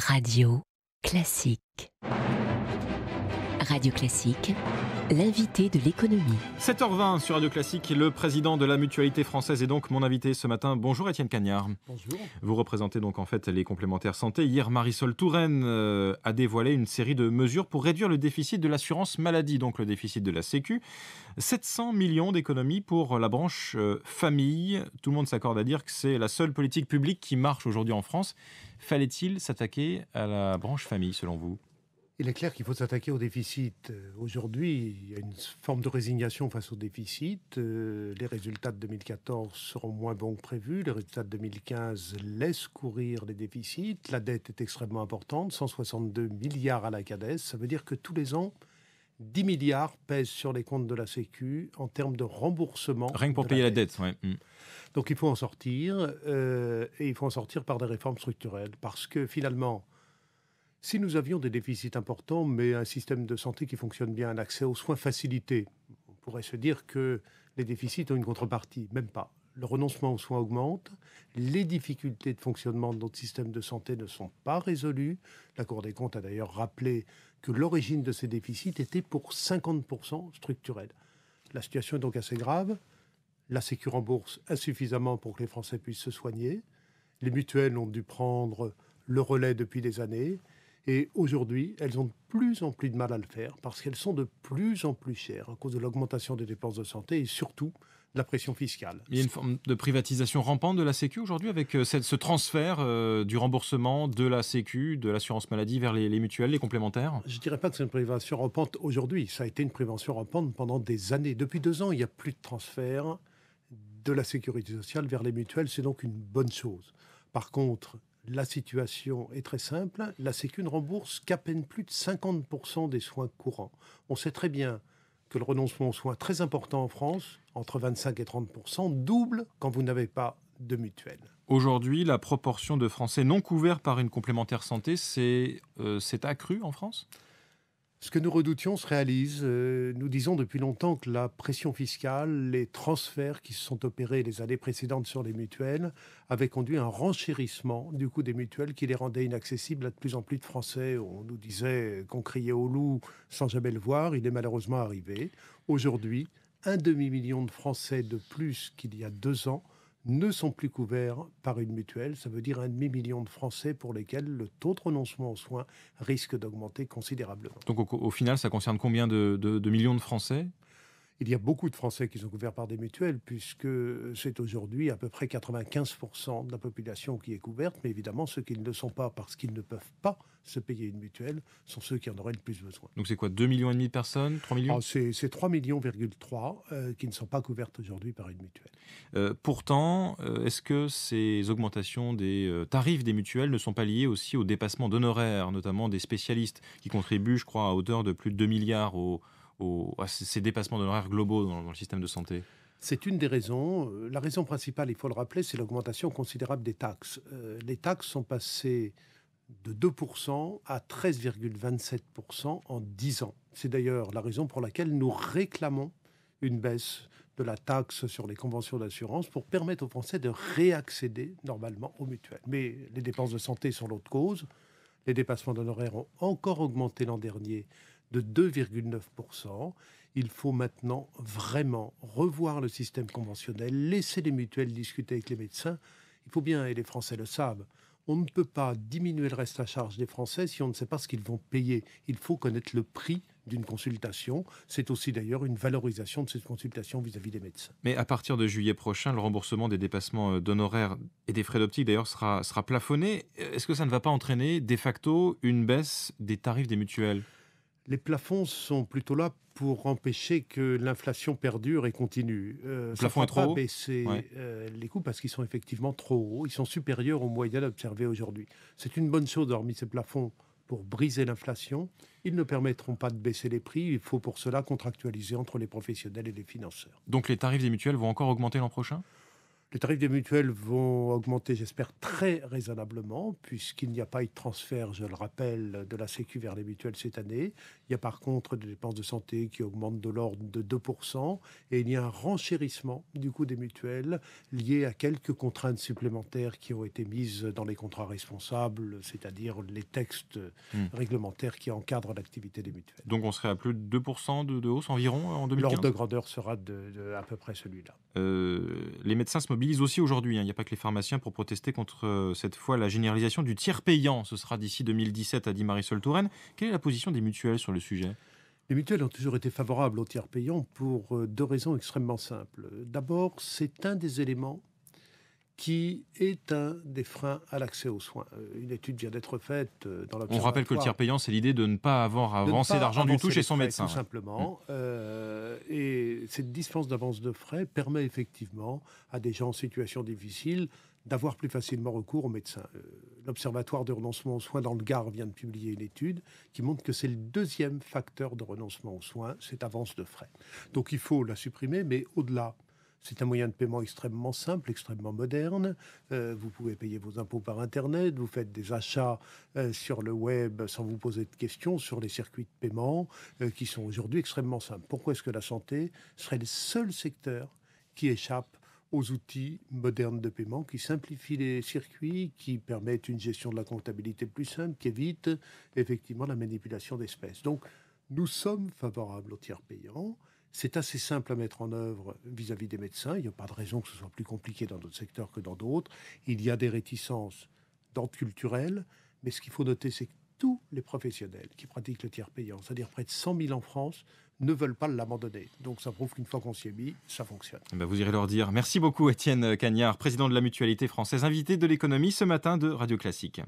Radio Classique. Radio Classique, l'invité de l'économie. 7h20 sur Radio Classique, le président de la Mutualité française est donc mon invité ce matin. Bonjour Étienne Cagnard. Bonjour. Vous représentez donc en fait les complémentaires santé. Hier, Marisol Touraine euh, a dévoilé une série de mesures pour réduire le déficit de l'assurance maladie, donc le déficit de la Sécu. 700 millions d'économies pour la branche euh, famille. Tout le monde s'accorde à dire que c'est la seule politique publique qui marche aujourd'hui en France. Fallait-il s'attaquer à la branche famille selon vous il est clair qu'il faut s'attaquer au déficit. Euh, aujourd'hui, il y a une forme de résignation face au déficit. Euh, les résultats de 2014 seront moins bons que prévus. Les résultats de 2015 laissent courir les déficits. La dette est extrêmement importante, 162 milliards à la CADES. Ça veut dire que tous les ans, 10 milliards pèsent sur les comptes de la Sécu en termes de remboursement. Rien que pour payer la dette, mm. Donc il faut en sortir, euh, et il faut en sortir par des réformes structurelles, parce que finalement, si nous avions des déficits importants, mais un système de santé qui fonctionne bien, un accès aux soins facilité, on pourrait se dire que les déficits ont une contrepartie, même pas. Le renoncement aux soins augmente, les difficultés de fonctionnement de notre système de santé ne sont pas résolues. La Cour des comptes a d'ailleurs rappelé que l'origine de ces déficits était pour 50% structurelle. La situation est donc assez grave. La sécurité en bourse insuffisamment pour que les Français puissent se soigner. Les mutuelles ont dû prendre le relais depuis des années et aujourd'hui, elles ont de plus en plus de mal à le faire parce qu'elles sont de plus en plus chères à cause de l'augmentation des dépenses de santé et surtout de la pression fiscale. Il y a une forme de privatisation rampante de la Sécu aujourd'hui avec euh, ce transfert euh, du remboursement de la Sécu, de l'assurance maladie vers les, mutuelles, les complémentaires Je ne dirais pas que c'est une privatisation rampante aujourd'hui. Ça a été une prévention rampante pendant des années. Depuis deux ans, il n'y a plus de transfert de la sécurité sociale vers les mutuelles. C'est donc une bonne chose. Par contre, la situation est très simple. La Sécu ne rembourse qu'à peine plus de 50% des soins courants. On sait très bien que le renoncement aux soins très important en France, entre 25 et 30%, double quand vous n'avez pas de mutuelle. Aujourd'hui, la proportion de Français non couverts par une complémentaire santé c'est euh, accrue en France ce que nous redoutions se réalise. Euh, nous disons depuis longtemps que la pression fiscale, les transferts qui se sont opérés les années précédentes sur les mutuelles, avaient conduit à un renchérissement du coût des mutuelles qui les rendait inaccessibles à de plus en plus de Français. On nous disait qu'on criait au loup sans jamais le voir. Il est malheureusement arrivé. Aujourd'hui, un demi-million de Français de plus qu'il y a deux ans ne sont plus couverts par une mutuelle. Ça veut dire un demi-million de Français pour lesquels le taux de renoncement aux soins risque d'augmenter considérablement. Donc au, final, ça concerne combien de millions de Français il y a beaucoup de Français qui sont couverts par des mutuelles, puisque c'est aujourd'hui à peu près 95% de la population qui est couverte. Mais évidemment, ceux qui ne le sont pas parce qu'ils ne peuvent pas se payer une mutuelle sont ceux qui en auraient le plus besoin. Donc c'est quoi 2,5 millions de personnes 3 millions ah, C'est 3,3 millions euh, qui ne sont pas couvertes aujourd'hui par une mutuelle. Euh, pourtant, euh, est-ce que ces augmentations des tarifs des mutuelles ne sont pas liées aussi au dépassement d'honoraires, notamment des spécialistes qui contribuent, je crois, à hauteur de plus de 2 milliards au à ces dépassements d'honoraires globaux dans, le système de santé c'est une des raisons. Euh, la raison principale, il faut le rappeler, c'est l'augmentation considérable des taxes. Euh, les taxes sont passées de 2% à 13,27% en 10 ans. C'est d'ailleurs la raison pour laquelle nous réclamons une baisse de la taxe sur les conventions d'assurance pour permettre aux Français de réaccéder normalement aux mutuelles. Mais les dépenses de santé sont l'autre cause. Les dépassements d'honoraires ont encore augmenté l'an dernier de 2,9%. Il faut maintenant vraiment revoir le système conventionnel, laisser les mutuelles discuter avec les médecins. Il faut bien, et les Français le savent, on ne peut pas diminuer le reste à charge des Français si on ne sait pas ce qu'ils vont payer. Il faut connaître le prix d'une consultation. C'est aussi d'ailleurs une valorisation de cette consultation vis-à-vis des médecins. Mais à partir de juillet prochain, le remboursement des dépassements euh, d'honoraires et des frais d'optique d'ailleurs sera, sera plafonné. Est-ce que ça ne va pas entraîner de facto une baisse des tarifs des mutuelles les plafonds sont plutôt là pour empêcher que l'inflation perdure et continue. Euh, le plafond est trop haut baisser euh, les coûts parce qu'ils sont effectivement trop hauts. Ils sont supérieurs aux moyens observés aujourd'hui. C'est une bonne chose, hormis ces plafonds, pour briser l'inflation. Ils ne permettront pas de baisser les prix. Il faut pour cela contractualiser entre les professionnels et les financeurs. Donc les tarifs des mutuelles vont encore augmenter l'an prochain les tarifs des mutuelles vont augmenter, j'espère, très raisonnablement, puisqu'il n'y a pas eu de transfert, je le rappelle, de la Sécu vers les mutuelles cette année. Il y a par contre des dépenses de santé qui augmentent de l'ordre de 2%, et il y a un renchérissement du coût des mutuelles lié à quelques contraintes supplémentaires qui ont été mises dans les contrats responsables, c'est-à-dire les textes hmm. réglementaires qui encadrent l'activité des mutuelles. Donc on serait à plus de 2% de, hausse environ en 2015 L'ordre de grandeur sera de, à peu près celui-là. Euh, les médecins se mobilisent aussi aujourd'hui. Hein. Il n'y a pas que les pharmaciens pour protester contre euh, cette fois la généralisation du tiers payant. Ce sera d'ici 2017, a dit Marisol Touraine. Quelle est la position des mutuelles sur le sujet les mutuelles ont toujours été favorables au tiers payant pour euh, deux raisons extrêmement simples. D'abord, c'est un des éléments qui est un des freins à l'accès aux soins. Euh, une étude vient d'être faite euh, dans On rappelle que le tiers payant, c'est l'idée de ne pas avoir avancé d'argent du tout chez son médecin. Tout simplement. Mm. Euh, et cette dispense d'avance de frais permet effectivement à des gens en situation difficile d'avoir plus facilement recours aux médecins. L'Observatoire de renoncement aux soins dans le Gard vient de publier une étude qui montre que c'est le deuxième facteur de renoncement aux soins, cette avance de frais. Donc il faut la supprimer, mais au-delà, c'est un moyen de paiement extrêmement simple, extrêmement moderne. Euh, vous pouvez payer vos impôts par Internet, vous faites des achats euh, sur le web sans vous poser de questions sur les circuits de paiement euh, qui sont aujourd'hui extrêmement simples. Pourquoi est-ce que la santé serait le seul secteur qui échappe aux outils modernes de paiement qui simplifient les circuits, qui permettent une gestion de la comptabilité plus simple, qui évitent effectivement la manipulation d'espèces. Donc, nous sommes favorables aux tiers payant. C'est assez simple à mettre en œuvre vis-à-vis des médecins. Il n'y a pas de raison que ce soit plus compliqué dans d'autres secteurs que dans d'autres. Il y a des réticences d'ordre culturel, mais ce qu'il faut noter, c'est que tous les professionnels qui pratiquent le tiers payant, c'est-à-dire près de 100 000 en France, ne veulent pas l'abandonner. Donc ça prouve qu'une fois qu'on s'y est mis, ça fonctionne. Eh ben, vous irez leur dire. Merci beaucoup Étienne Cagnard, président de la Mutualité française, invité de l'économie ce matin de Radio Classique.